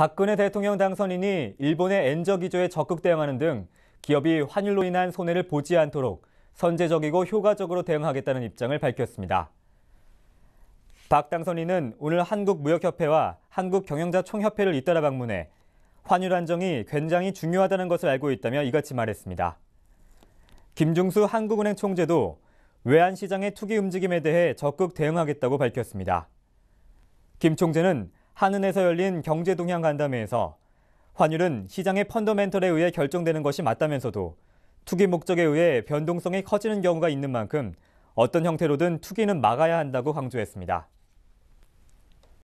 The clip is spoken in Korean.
박근혜 대통령 당선인이 일본의 엔저 기조에 적극 대응하는 등 기업이 환율로 인한 손해를 보지 않도록 선제적이고 효과적으로 대응하겠다는 입장을 밝혔습니다. 박 당선인은 오늘 한국무역협회와 한국경영자총협회를 잇따라 방문해 환율 안정이 굉장히 중요하다는 것을 알고 있다며 이같이 말했습니다. 김중수 한국은행 총재도 외환시장의 투기 움직임에 대해 적극 대응하겠다고 밝혔습니다. 김 총재는 한은에서 열린 경제동향 간담회에서 환율은 시장의 펀더멘털에 의해 결정되는 것이 맞다면서도 투기 목적에 의해 변동성이 커지는 경우가 있는 만큼 어떤 형태로든 투기는 막아야 한다고 강조했습니다.